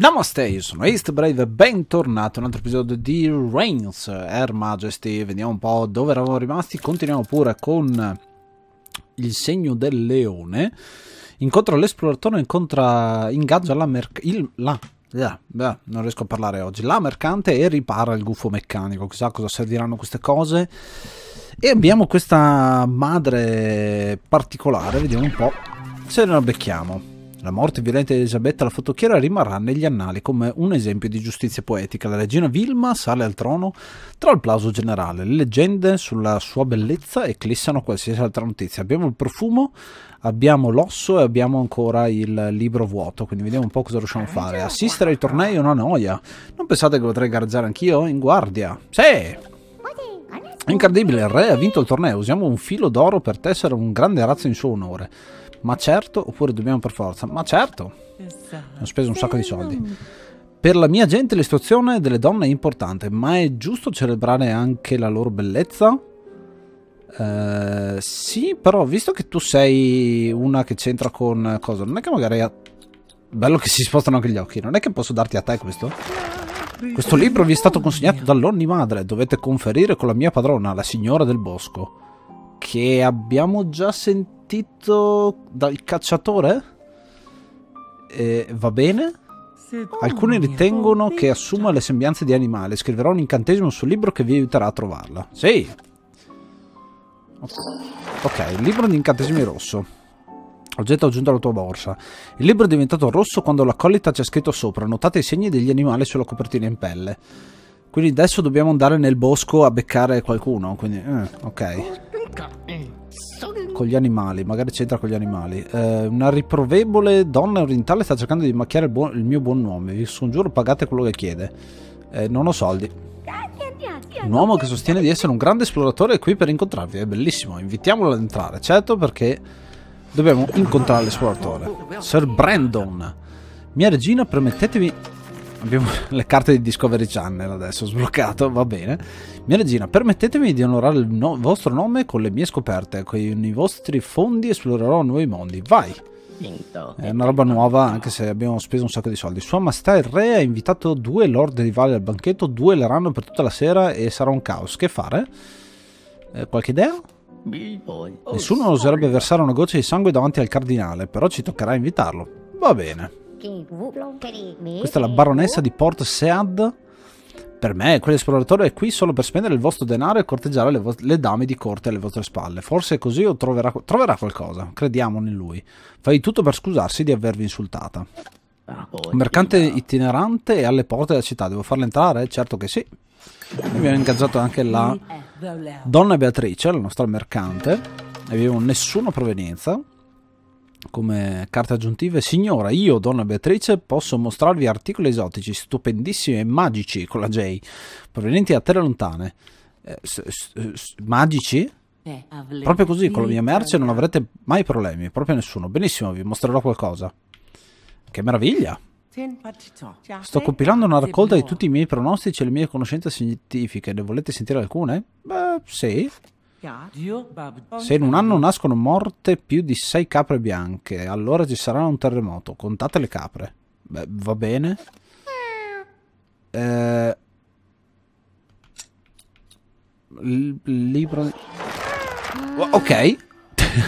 Namaste, io sono Eastbrave e bentornato a un altro episodio di Reigns Air er Majesty. Vediamo un po' dove eravamo rimasti. Continuiamo pure con il segno del leone. Incontro l'esploratore, incontra, ingaggia la, mercante. il, la eh, non riesco a parlare oggi. La mercante e ripara il gufo meccanico. Chissà cosa serviranno queste cose. E abbiamo questa madre particolare. Vediamo un po' se la becchiamo. La morte violenta di Elisabetta la fotocchiera rimarrà negli annali come un esempio di giustizia poetica. La regina Vilma sale al trono tra il plauso generale. Le leggende sulla sua bellezza eclissano qualsiasi altra notizia. Abbiamo il profumo, abbiamo l'osso e abbiamo ancora il libro vuoto. Quindi vediamo un po' cosa riusciamo a eh, fare. Assistere ai tornei è una noia. Non pensate che potrei gareggiare anch'io? In guardia. Sì! È incredibile, il re ha vinto il torneo. Usiamo un filo d'oro per tessere un grande razzo in suo onore ma certo, oppure dobbiamo per forza, ma certo. Esatto. Ho speso un sacco di soldi. Per la mia gente l'istruzione delle donne è importante, ma è giusto celebrare anche la loro bellezza? Eh, sì, però visto che tu sei una che c'entra con eh, cosa, non è che magari... Ha... Bello che si spostano anche gli occhi, non è che posso darti a te questo? Questo libro vi è stato consegnato dall'Onni Madre, dovete conferire con la mia padrona, la signora del bosco, che abbiamo già sentito partito dal cacciatore? Eh, va bene? Alcuni oh, ritengono che assuma le sembianze di animale. Scriverò un incantesimo sul libro che vi aiuterà a trovarla. Sì! Ok, il libro di incantesimi rosso. Oggetto aggiunto alla tua borsa. Il libro è diventato rosso quando l'accolita c'è scritto sopra. Notate i segni degli animali sulla copertina in pelle. Quindi adesso dobbiamo andare nel bosco a beccare qualcuno. Quindi, eh, ok con gli animali, magari c'entra con gli animali. Eh, una riprovevole donna orientale sta cercando di macchiare il, buon, il mio buon nome. Vi scongiuro, pagate quello che chiede. Eh, non ho soldi. Un uomo che sostiene di essere un grande esploratore è qui per incontrarvi. È bellissimo, invitiamolo ad entrare. Certo, perché dobbiamo incontrare l'esploratore. Sir Brandon. Mia regina, permettetemi Abbiamo le carte di Discovery Channel adesso, sbloccato, va bene. Mia regina, permettetemi di onorare il no vostro nome con le mie scoperte, con i vostri fondi esplorerò nuovi mondi. Vai! È una roba nuova, anche se abbiamo speso un sacco di soldi. Sua Maestà il Re ha invitato due lord rivali al banchetto, due leranno per tutta la sera e sarà un caos. Che fare? Eh, qualche idea? Nessuno oserebbe oh, versare una goccia di sangue davanti al cardinale, però ci toccherà invitarlo. Va bene. Questa è la baronessa di Port Sead. Per me, quell'esploratore è qui solo per spendere il vostro denaro e corteggiare le, le, dame di corte alle vostre spalle. Forse così o troverà, troverà qualcosa. Crediamo in lui. Fai tutto per scusarsi di avervi insultata. Un mercante itinerante è alle porte della città. Devo farla entrare? Certo che sì. Abbiamo ingaggiato anche la eh, donna Beatrice, la nostra mercante. E avevo nessuna provenienza come carte aggiuntive, signora, io, donna Beatrice, posso mostrarvi articoli esotici, stupendissimi e magici con la J, provenienti da terre lontane. Eh, magici? Eh, proprio così, con la mia merce non avrete mai problemi, proprio nessuno. Benissimo, vi mostrerò qualcosa. Che meraviglia! Sto compilando una raccolta di tutti i miei pronostici e le mie conoscenze scientifiche. Ne volete sentire alcune? Beh, sì. Se in un anno nascono morte più di sei capre bianche, allora ci sarà un terremoto. Contate le capre. Beh, va bene. Eh, libro... Ok.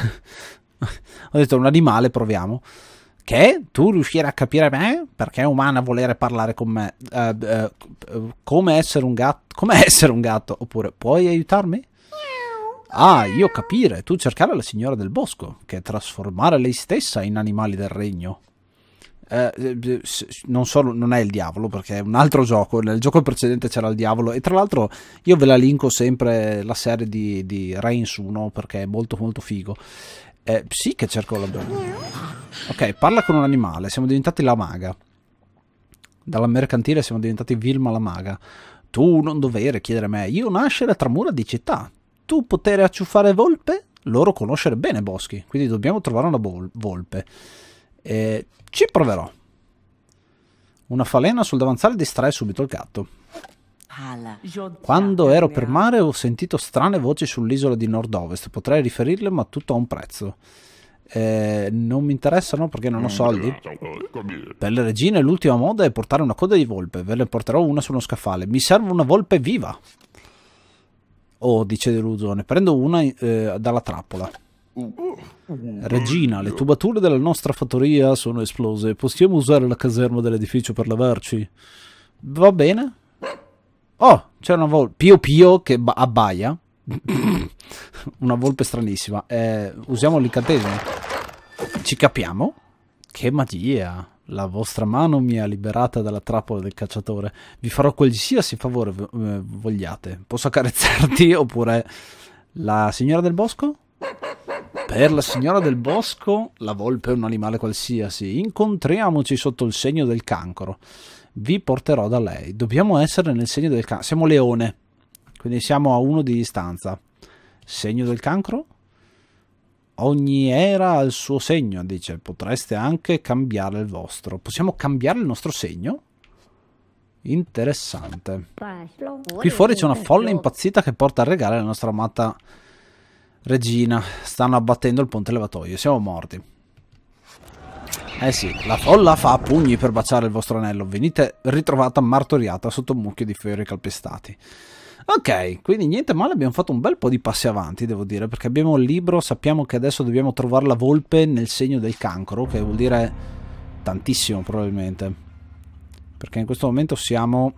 Ho detto un animale, proviamo. Che? Tu riuscirai a capire me? Perché è umana volere parlare con me? Eh, eh, come essere un gatto? Come essere un gatto? Oppure, puoi aiutarmi? Ah, io capire, tu cercare la signora del bosco, che è trasformare lei stessa in animali del regno. Eh, eh non, solo, non è il diavolo perché è un altro gioco nel gioco precedente c'era il diavolo e tra l'altro io ve la linko sempre la serie di, di Reigns 1 perché è molto molto figo eh, sì che cerco la ok parla con un animale siamo diventati la maga dalla mercantile siamo diventati Vilma la maga tu non dovere chiedere a me io nascere tra mura di città tu poter acciuffare volpe, loro conoscere bene boschi, quindi dobbiamo trovare una volpe. E ci proverò. Una falena sul davanzale distrae subito il gatto. Quando ero eh, per eh. mare ho sentito strane voci sull'isola di nord-ovest, potrei riferirle ma tutto a un prezzo. Eh, non mi interessano perché non ho soldi. Per le regine l'ultima moda è portare una coda di volpe, ve ne porterò una su uno scaffale. Mi serve una volpe viva. Oh, dice Delusone, prendo una eh, dalla trappola. Uh. Regina, le tubature della nostra fattoria sono esplose. Possiamo usare la caserma dell'edificio per lavarci? Va bene? Oh, c'è una volpe. Pio Pio che abbaia. una volpe stranissima. Eh, usiamo l'incantesimo. Ci capiamo? Che magia! la vostra mano mi ha liberata dalla trappola del cacciatore. Vi farò qualsiasi favore eh, vogliate. Posso accarezzarti oppure la signora del bosco? Per la signora del bosco, la volpe è un animale qualsiasi. Incontriamoci sotto il segno del cancro. Vi porterò da lei. Dobbiamo essere nel segno del cancro. Siamo leone, quindi siamo a uno di distanza. Segno del cancro? ogni era ha il suo segno, dice, potreste anche cambiare il vostro. Possiamo cambiare il nostro segno? Interessante. Qui fuori c'è una folla impazzita che porta a regale la nostra amata regina. Stanno abbattendo il ponte levatoio, siamo morti. Eh sì, la folla fa pugni per baciare il vostro anello. Venite ritrovata martoriata sotto un mucchio di fiori calpestati. Ok, quindi niente male, abbiamo fatto un bel po' di passi avanti, devo dire, perché abbiamo il libro, sappiamo che adesso dobbiamo trovare la volpe nel segno del cancro, che vuol dire tantissimo probabilmente. Perché in questo momento siamo...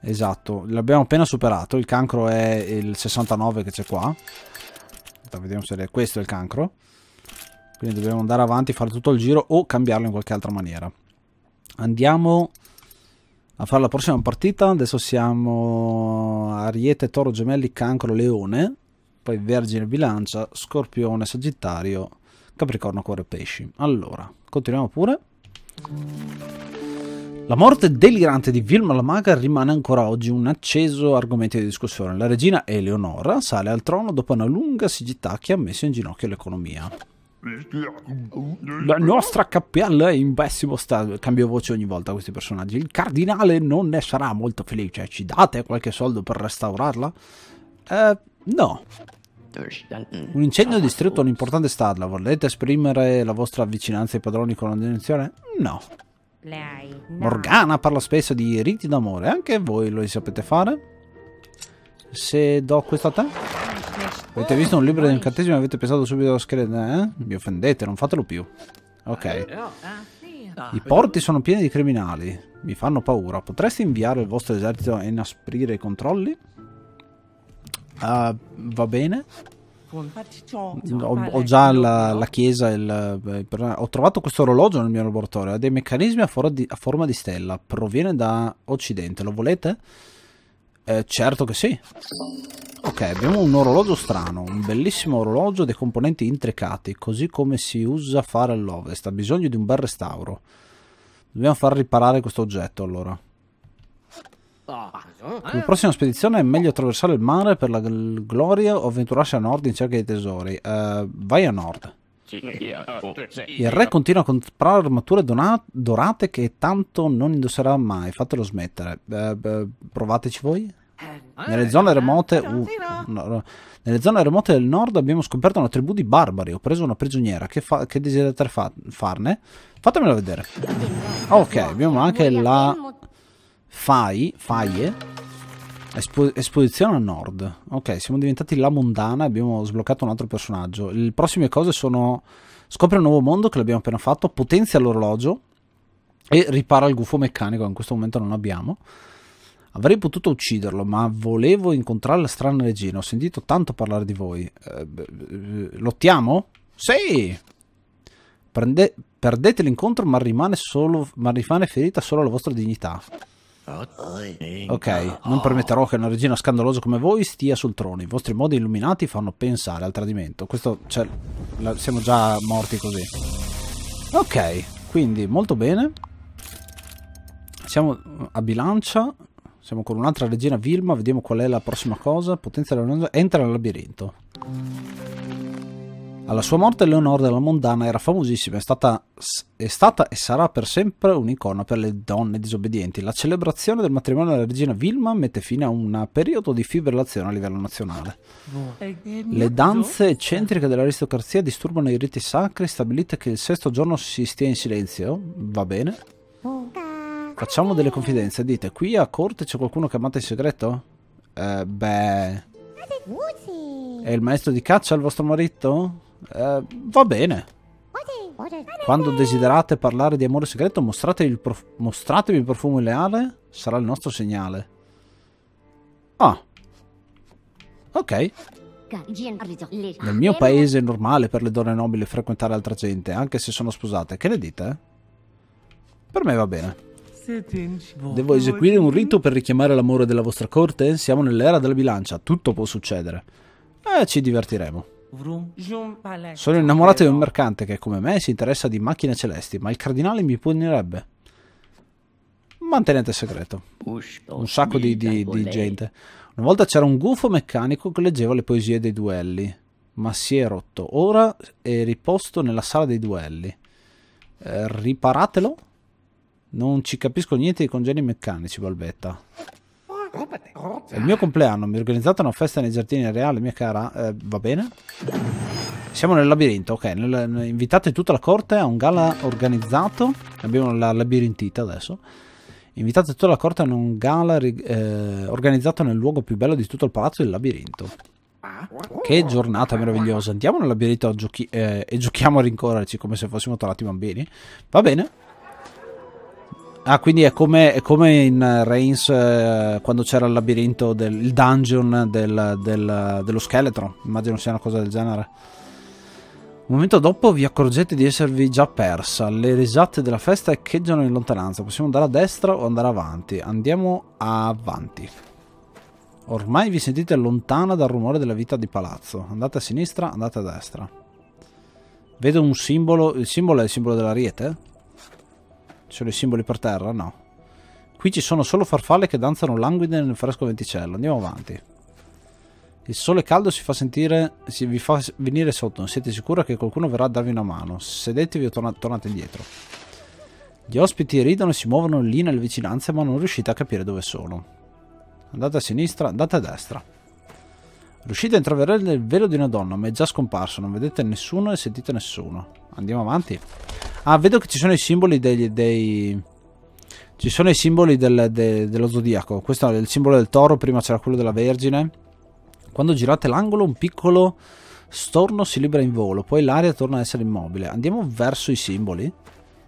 Esatto, l'abbiamo appena superato, il cancro è il 69 che c'è qua. Vediamo se è questo è il cancro. Quindi dobbiamo andare avanti, fare tutto il giro o cambiarlo in qualche altra maniera. Andiamo a fare la prossima partita. Adesso siamo Ariete, Toro, Gemelli, Cancro, Leone, poi Vergine, Bilancia, Scorpione, Sagittario, Capricorno, Cuore, Pesci. Allora, continuiamo pure. La morte delirante di Vilma la Maga rimane ancora oggi un acceso argomento di discussione. La regina Eleonora sale al trono dopo una lunga sigittà che ha messo in ginocchio l'economia. La nostra cappella è in pessimo stato. Cambio voce ogni volta questi personaggi. Il cardinale non ne sarà molto felice. Cioè, ci date qualche soldo per restaurarla? Eh, no. Un incendio ha distrutto un'importante stalla. Volete esprimere la vostra vicinanza ai padroni con attenzione? No. Morgana parla spesso di riti d'amore. Anche voi lo sapete fare? Se do questo a te? Avete visto un libro di incantesimi e avete pensato subito allo scheletro? Eh? Mi offendete, non fatelo più. Ok. Eh, eh, eh, I porti sono pieni di criminali. Mi fanno paura. Potreste inviare il vostro esercito a inasprire i controlli? Uh, va bene. Ho, ho già la, la chiesa. Il, il, ho trovato questo orologio nel mio laboratorio. Ha dei meccanismi a, for di, a forma di stella. Proviene da Occidente. Lo volete? Eh, certo che sì. Ok, abbiamo un orologio strano, un bellissimo orologio dei componenti intricati, così come si usa fare all'ovest. Ha bisogno di un bel restauro. Dobbiamo far riparare questo oggetto, allora. la prossima spedizione è meglio attraversare il mare per la gloria o avventurarsi a nord in cerca di tesori. Uh, vai a nord. Eh, ah, boh, Il re continua a comprare armature dorate che tanto non indosserà mai, fatelo smettere. Eh, beh, provateci voi. Eh, nelle zone, eh, remote, uh, no, nelle zone remote del nord abbiamo scoperto una tribù di barbari. Ho preso una prigioniera. Che, fa, che desiderate fa, farne? Fatemela vedere. Ok, abbiamo anche la Fai, Faie Espo- esposizione a nord. Ok, siamo diventati la mondana e abbiamo sbloccato un altro personaggio. Le prossime cose sono Scopre un nuovo mondo che l'abbiamo appena fatto, potenzia l'orologio e ripara il gufo meccanico in questo momento non abbiamo. Avrei potuto ucciderlo, ma volevo incontrare la strana regina. Ho sentito tanto parlare di voi. Eh, eh lottiamo? Sì! Prende- perdete l'incontro, ma rimane, solo, ma rimane ferita solo la vostra dignità. Ok, non permetterò che una regina scandalosa come voi stia sul trono. I vostri modi illuminati fanno pensare al tradimento. Questo, cioè, la, siamo già morti così. Ok, quindi molto bene. Siamo a bilancia. Siamo con un'altra regina Vilma. Vediamo qual è la prossima cosa. Potenza della Entra nel labirinto. Alla sua morte Leonora della Mondana era famosissima, è stata, è stata, e sarà per sempre un'icona per le donne disobbedienti. La celebrazione del matrimonio della regina Vilma mette fine a un periodo di fibrillazione a livello nazionale. Eh, eh, le danze eccentriche dell'aristocrazia disturbano i riti sacri, stabilite che il sesto giorno si stia in silenzio, va bene. Facciamo delle confidenze, dite, qui a corte c'è qualcuno che amate in segreto? Eh, beh... È il maestro di caccia il vostro marito? Eh, va bene. Quando desiderate parlare di amore segreto, mostratevi il, prof mostratevi il profumo leale. Sarà il nostro segnale. Ah. Ok. Nel mio paese è normale per le donne nobili frequentare altra gente, anche se sono sposate. Che ne dite? Per me va bene. Devo eseguire un rito per richiamare l'amore della vostra corte? Siamo nell'era della bilancia, tutto può succedere. eh, ci divertiremo. Sono innamorato di un mercante che, come me, si interessa di macchine celesti, ma il cardinale mi punirebbe. Mantenete segreto. Un sacco di, di, di gente. Una volta c'era un gufo meccanico che leggeva le poesie dei duelli, ma si è rotto. Ora è riposto nella sala dei duelli. Eh, riparatelo? Non ci capisco niente di congeni meccanici, balbetta. È il mio compleanno, mi organizzate una festa nei giardini reali, mia cara. Eh, va bene? Siamo nel labirinto, ok. Nel, invitate tutta la corte a un gala organizzato. Abbiamo la labirintita adesso. Invitate tutta la corte a un gala eh, organizzato nel luogo più bello di tutto il palazzo, il labirinto. Che giornata meravigliosa. Andiamo nel labirinto giochi eh, e giochiamo a rincorrerci come se fossimo tornati bambini. Va bene. Ah, quindi è come, è come in eh, Reigns eh, quando c'era il labirinto, del, il dungeon del, del, dello scheletro. Immagino sia una cosa del genere. Un momento dopo vi accorgete di esservi già persa. Le risate della festa echeggiano in lontananza. Possiamo andare a destra o andare avanti. Andiamo avanti. Ormai vi sentite lontana dal rumore della vita di palazzo. Andate a sinistra, andate a destra. Vedo un simbolo. Il simbolo è il simbolo dell'ariete? Sono i simboli per terra? No. Qui ci sono solo farfalle che danzano languide nel fresco venticello. Andiamo avanti. Il sole caldo si fa sentire, si, vi fa venire sotto. Non siete sicura che qualcuno verrà a darvi una mano. Sedetevi o torna, tornate indietro. Gli ospiti ridono e si muovono lì nelle vicinanze, ma non riuscite a capire dove sono. Andate a sinistra, andate a destra. Riuscite a intravedere il velo di una donna, ma è già scomparso. Non vedete nessuno e sentite nessuno. Andiamo avanti. Ah, vedo che ci sono i simboli degli, dei... Ci sono i simboli del, de, dello zodiaco. Questo è il simbolo del toro, prima c'era quello della Vergine. Quando girate l'angolo, un piccolo storno si libera in volo, poi l'aria torna ad essere immobile. Andiamo verso i simboli.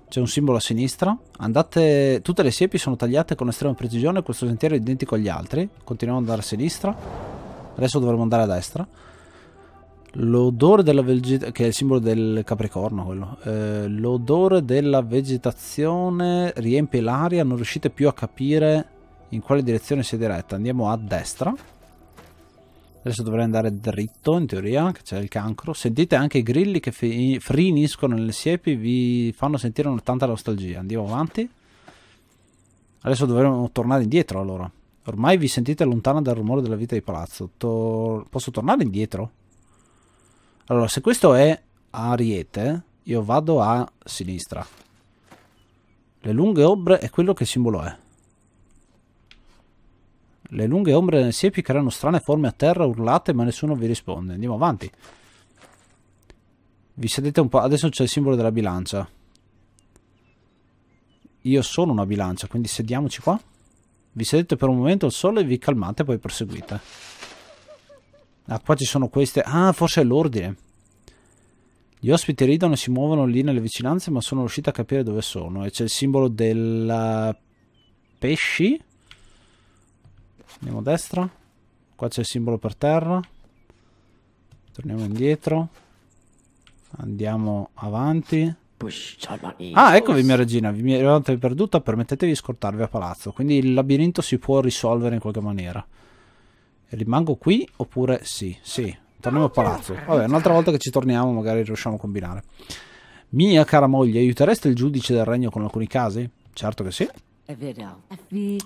C'è un simbolo a sinistra. Andate... Tutte le siepi sono tagliate con estrema precisione, questo sentiero è identico agli altri. Continuiamo ad andare a sinistra. Adesso dovremmo andare a destra. L'odore della vegetazione, che è il simbolo del capricorno quello, eh, l'odore della vegetazione riempie l'aria, non riuscite più a capire in quale direzione si è diretta. Andiamo a destra. Adesso dovrei andare dritto in teoria, che c'è il cancro. Sentite anche i grilli che friniscono nelle siepi, vi fanno sentire una tanta nostalgia. Andiamo avanti. Adesso dovremmo tornare indietro allora. Ormai vi sentite lontana dal rumore della vita di palazzo. Tor posso tornare indietro? Allora, se questo è Ariete, io vado a sinistra. Le lunghe ombre è quello che simbolo è. Le lunghe ombre nel siepi creano strane forme a terra, urlate, ma nessuno vi risponde. Andiamo avanti. Vi sedete un po'. Adesso c'è il simbolo della bilancia. Io sono una bilancia, quindi sediamoci qua. Vi sedete per un momento al sole e vi calmate, poi proseguite. Ah, qua ci sono queste. Ah, forse è l'ordine. Gli ospiti ridono e si muovono lì nelle vicinanze, ma sono riuscito a capire dove sono. E c'è il simbolo del Pesci? Andiamo a destra. Qua c'è il simbolo per terra. Torniamo indietro. Andiamo avanti. Ah, eccovi mia regina, vi eravate perduta, permettetevi di scortarvi a palazzo. Quindi il labirinto si può risolvere in qualche maniera rimango qui oppure sì, sì, torniamo a palazzo. Vabbè, un'altra volta che ci torniamo magari riusciamo a combinare. Mia cara moglie, aiutereste il giudice del regno con alcuni casi? Certo che sì.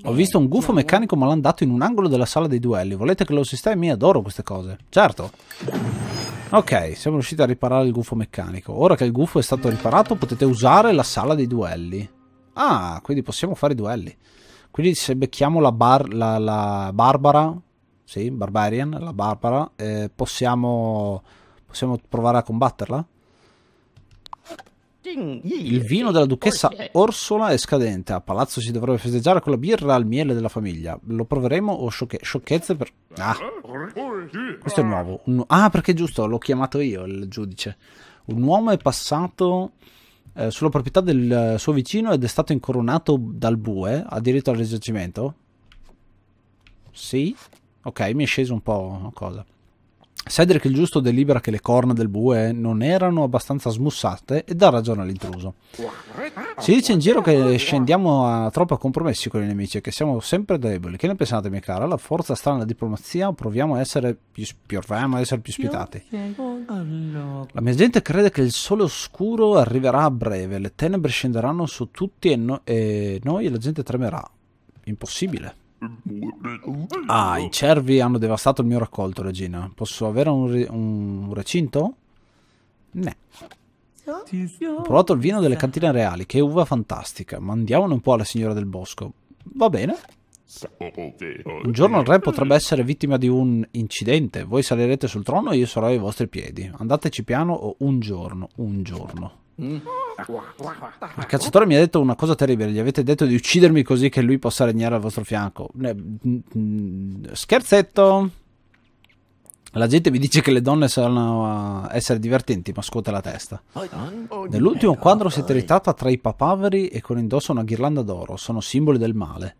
Ho visto un gufo meccanico malandato in un angolo della sala dei duelli. Volete che lo sistemi? Adoro queste cose. Certo. Ok, siamo riusciti a riparare il gufo meccanico. Ora che il gufo è stato riparato potete usare la sala dei duelli. Ah, quindi possiamo fare i duelli. Quindi se becchiamo la, bar, la, la Barbara sì, Barbarian, la Barbara. Eh, possiamo, possiamo provare a combatterla? Il vino della duchessa Orsola è scadente. A palazzo si dovrebbe festeggiare con la birra al miele della famiglia. Lo proveremo o sciocche sciocchezze per... Ah, questo è nuovo. Un... Ah, perché è giusto, l'ho chiamato io il giudice. Un uomo è passato eh, sulla proprietà del suo vicino ed è stato incoronato dal bue. Ha diritto al risarcimento? Sì. Ok, mi è sceso un po' una cosa. Cedric il giusto delibera che le corna del bue non erano abbastanza smussate e dà ragione all'intruso. Si dice in giro che scendiamo a troppo compromessi con i nemici e che siamo sempre deboli. Che ne pensate, mia cara? La forza sta nella diplomazia, proviamo a essere più, proviamo a essere più spietati. La mia gente crede che il sole oscuro arriverà a breve, le tenebre scenderanno su tutti e, no e noi e la gente tremerà. Impossibile. Ah, i cervi hanno devastato il mio raccolto, regina. Posso avere un, re un recinto? Ne. Ho provato il vino delle cantine reali, che uva fantastica. Mandiamone un po' alla signora del bosco. Va bene. Un giorno il re potrebbe essere vittima di un incidente. Voi salirete sul trono e io sarò ai vostri piedi. Andateci piano o un giorno, un giorno. Mm. Il cacciatore mi ha detto una cosa terribile. Gli avete detto di uccidermi così che lui possa regnare al vostro fianco. Mm, mm, scherzetto. La gente vi dice che le donne saranno eh, essere divertenti, ma scuote la testa. Nell'ultimo quadro siete ritratta tra i papaveri e con indosso una ghirlanda d'oro. Sono simboli del male.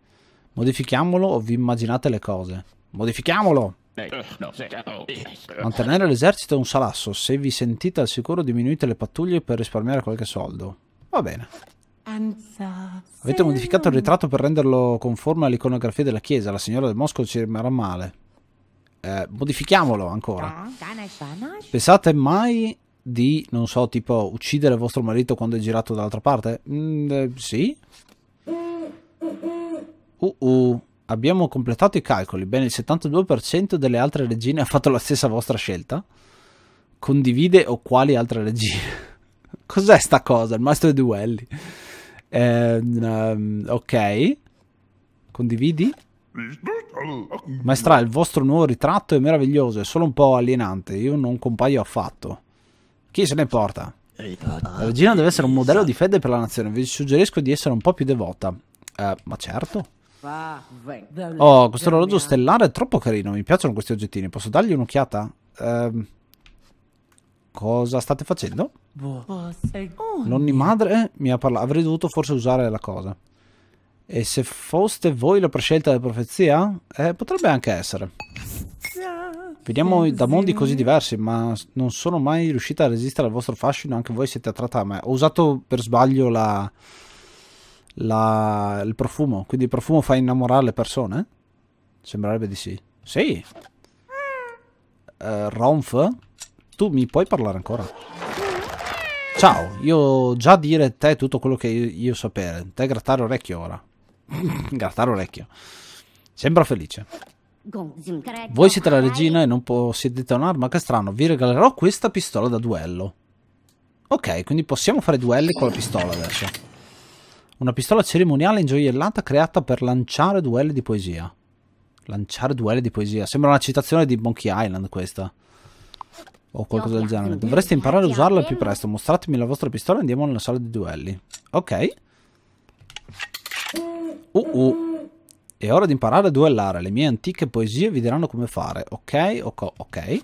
Modifichiamolo o vi immaginate le cose? Modifichiamolo! Oh. Mantenere l'esercito è un salasso. Se vi sentite al sicuro diminuite le pattuglie per risparmiare qualche soldo. Va bene. Avete modificato il ritratto per renderlo conforme all'iconografia della chiesa. La signora del Mosco ci rimarrà male. Eh, modifichiamolo ancora. Pensate mai di, non so, tipo uccidere vostro marito quando è girato dall'altra parte? Mm, eh, sì. Uh, uh abbiamo completato i calcoli, bene il 72% delle altre regine ha fatto la stessa vostra scelta? Condivide o quali altre regine? Cos'è sta cosa? Il maestro dei duelli. Eh, um, ok. Condividi? Maestra, il vostro nuovo ritratto è meraviglioso, è solo un po' alienante. Io non compaio affatto. Chi se ne importa? La regina deve essere un modello di fede per la nazione. Vi suggerisco di essere un po' più devota. Eh, ma certo. Oh, questo orologio stellare è troppo carino. Mi piacciono questi oggettini. Posso dargli un'occhiata? Ehm, cosa state facendo? Boh. Boh, Nonni madre eh, mi ha parlato. Avrei dovuto forse usare la cosa. E se foste voi la prescelta della profezia? Eh, potrebbe anche essere. Veniamo da mondi così diversi, ma non sono mai riuscita a resistere al vostro fascino. Anche voi siete attratta a me. Ho usato per sbaglio la la, il profumo. Quindi il profumo fa innamorare le persone? Sembrerebbe di sì. Sì. Uh, Ronf, tu mi puoi parlare ancora? Ciao, io già dire te tutto quello che io, io sapere. Te grattare orecchio ora. grattare orecchio. Sembra felice. Voi siete la regina e non possedete un'arma, che strano, vi regalerò questa pistola da duello. Ok, quindi possiamo fare duelli con la pistola adesso. Una pistola cerimoniale ingioiellata creata per lanciare duelli di poesia. Lanciare duelli di poesia. Sembra una citazione di Monkey Island questa. O qualcosa del genere. Dovreste imparare a usarla al più presto. Mostratemi la vostra pistola e andiamo nella sala di duelli. Ok. Uh uh. È ora di imparare a duellare. Le mie antiche poesie vi diranno come fare. Ok, ok, ok.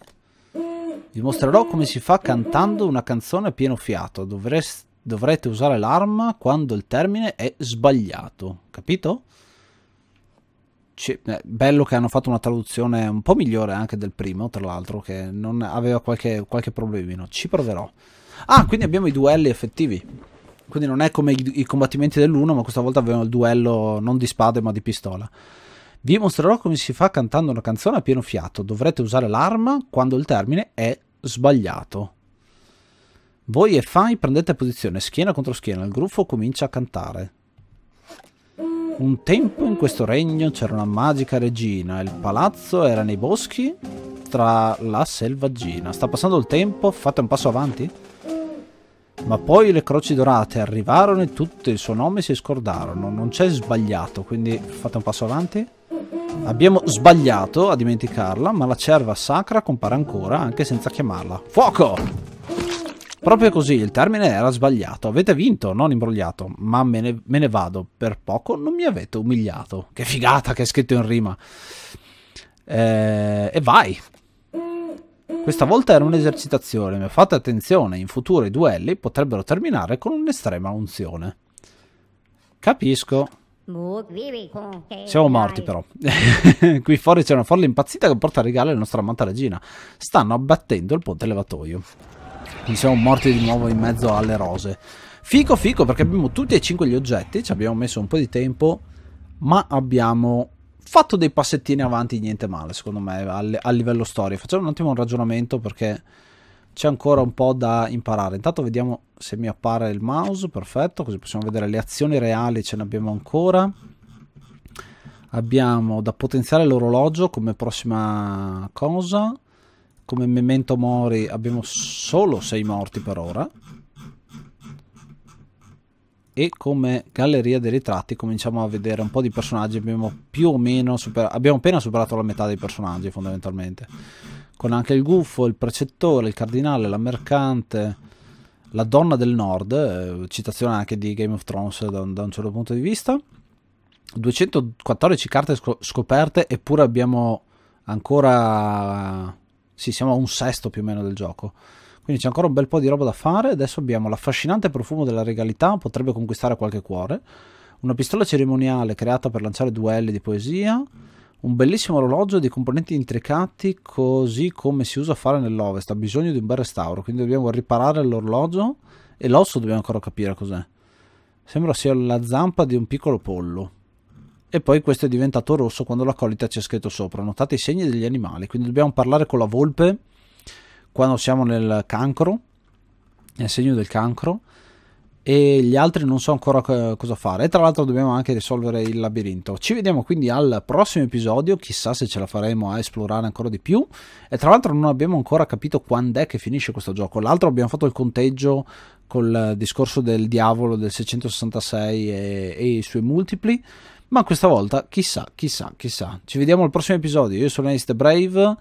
Vi mostrerò come si fa cantando una canzone a pieno fiato. Dovreste dovrete usare l'arma quando il termine è sbagliato, capito? eh, bello che hanno fatto una traduzione un po' migliore anche del primo, tra l'altro, che non aveva qualche, qualche problemino. Ci proverò. Ah, quindi abbiamo i duelli effettivi. Quindi non è come i, i combattimenti dell'uno, ma questa volta abbiamo il duello non di spade ma di pistola. Vi mostrerò come si fa cantando una canzone a pieno fiato. Dovrete usare l'arma quando il termine è sbagliato. Voi e Fai prendete posizione schiena contro schiena, il gruffo comincia a cantare. Un tempo in questo regno c'era una magica regina, il palazzo era nei boschi tra la selvaggina. Sta passando il tempo, fate un passo avanti? Ma poi le croci dorate arrivarono e tutto il suo nome si scordarono. Non c'è sbagliato, quindi fate un passo avanti. Abbiamo sbagliato a dimenticarla, ma la cerva sacra compare ancora anche senza chiamarla. Fuoco! Proprio così, il termine era sbagliato. Avete vinto, non imbrogliato. Ma me ne, me ne vado. Per poco non mi avete umiliato. Che figata che è scritto in rima. Eh, e vai. Questa volta era un'esercitazione, ma fate attenzione, in futuro i duelli potrebbero terminare con un'estrema unzione. Capisco. Siamo morti però. Qui fuori c'è una folla impazzita che porta a regalo la nostra amata regina. Stanno abbattendo il ponte levatoio. Quindi siamo morti di nuovo in mezzo alle rose. Fico fico perché abbiamo tutti e cinque gli oggetti, ci abbiamo messo un po' di tempo, ma abbiamo fatto dei passettini avanti, niente male secondo me a livello storia. Facciamo un attimo un ragionamento perché c'è ancora un po' da imparare. Intanto vediamo se mi appare il mouse, perfetto, così possiamo vedere le azioni reali, ce ne abbiamo ancora. Abbiamo da potenziare l'orologio come prossima cosa come memento mori abbiamo solo 6 morti per ora e come galleria dei ritratti cominciamo a vedere un po' di personaggi abbiamo più o meno super... abbiamo appena superato la metà dei personaggi fondamentalmente con anche il gufo, il precettore, il cardinale, la mercante la donna del nord eh, citazione anche di Game of Thrones da un, da un certo punto di vista 214 carte scoperte eppure abbiamo ancora sì, siamo a un sesto più o meno del gioco. Quindi c'è ancora un bel po' di roba da fare. Adesso abbiamo l'affascinante profumo della regalità, potrebbe conquistare qualche cuore. Una pistola cerimoniale creata per lanciare duelli di poesia. Un bellissimo orologio di componenti intricati, così come si usa a fare nell'Ovest. Ha bisogno di un bel restauro. Quindi dobbiamo riparare l'orologio e l'osso dobbiamo ancora capire cos'è. Sembra sia la zampa di un piccolo pollo e poi questo è diventato rosso quando la colita c'è scritto sopra. Notate i segni degli animali, quindi dobbiamo parlare con la volpe quando siamo nel cancro, nel segno del cancro, e gli altri non so ancora cosa fare. E tra l'altro dobbiamo anche risolvere il labirinto. Ci vediamo quindi al prossimo episodio, chissà se ce la faremo a esplorare ancora di più. E tra l'altro non abbiamo ancora capito quando è che finisce questo gioco. L'altro abbiamo fatto il conteggio col discorso del diavolo del 666 e, e i suoi multipli ma questa volta chissà, chissà, chissà. Ci vediamo al prossimo episodio. Io sono Ace Brave.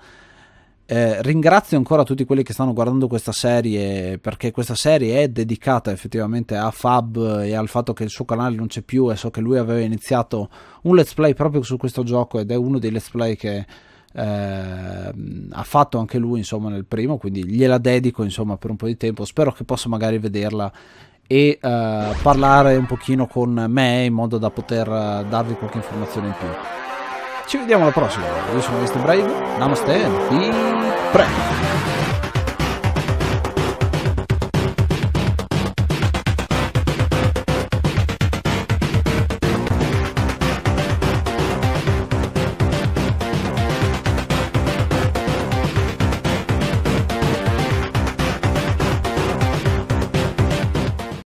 Eh, ringrazio ancora tutti quelli che stanno guardando questa serie perché questa serie è dedicata effettivamente a Fab e al fatto che il suo canale non c'è più e so che lui aveva iniziato un let's play proprio su questo gioco ed è uno dei let's play che eh, ha fatto anche lui insomma nel primo quindi gliela dedico insomma per un po' di tempo spero che possa magari vederla e uh, parlare un pochino con me in modo da poter uh, darvi qualche informazione in più. Ci vediamo alla prossima. Io sono Mr. Brave, namaste e be... prego.